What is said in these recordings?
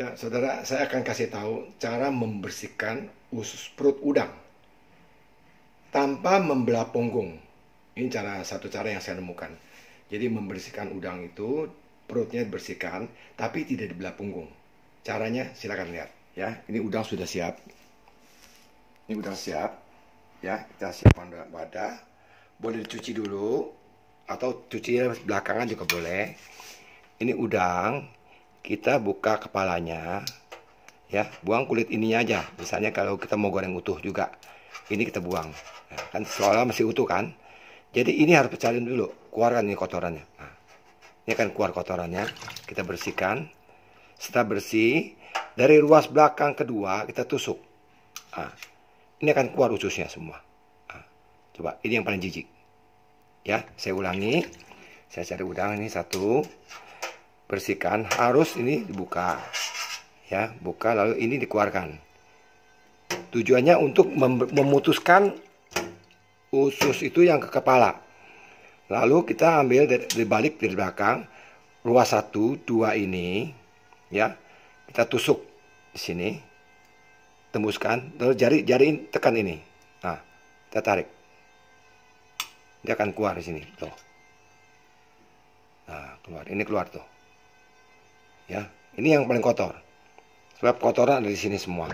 Ya, saudara, saya akan kasih tahu cara membersihkan usus perut udang tanpa membelah punggung. Ini cara satu cara yang saya temukan. Jadi membersihkan udang itu perutnya dibersihkan tapi tidak dibelah punggung. Caranya silakan lihat ya. Ini udang sudah siap. Ini udang siap. Ya, kita siapkan wadah. Boleh dicuci dulu atau cuci belakangan juga boleh. Ini udang kita buka kepalanya ya buang kulit ininya aja misalnya kalau kita mau goreng utuh juga ini kita buang nah, kan seolah masih utuh kan jadi ini harus pecahin dulu keluarkan ini kotorannya nah, ini akan keluar kotorannya kita bersihkan setelah bersih dari ruas belakang kedua kita tusuk nah, ini akan keluar ususnya semua nah, coba ini yang paling jijik ya saya ulangi saya cari udang ini satu bersihkan harus ini dibuka ya buka lalu ini dikeluarkan tujuannya untuk mem memutuskan usus itu yang ke kepala lalu kita ambil dari, balik dari belakang ruas satu dua ini ya kita tusuk di sini tembuskan lalu jari jari tekan ini nah kita tarik dia akan keluar di sini tuh nah keluar ini keluar tuh ya ini yang paling kotor sebab kotoran ada di sini semua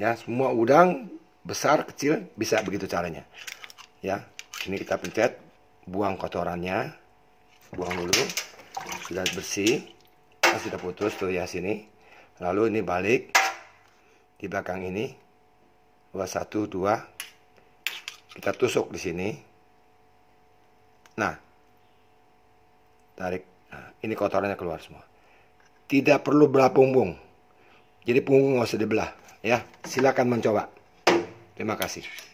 ya semua udang besar kecil bisa begitu caranya ya ini kita pencet buang kotorannya buang dulu sudah bersih nah, sudah putus tuh ya sini lalu ini balik di belakang ini dua satu dua kita tusuk di sini nah tarik nah, ini kotorannya keluar semua tidak perlu belah punggung. Jadi punggung nggak usah dibelah. Ya, silakan mencoba. Terima kasih.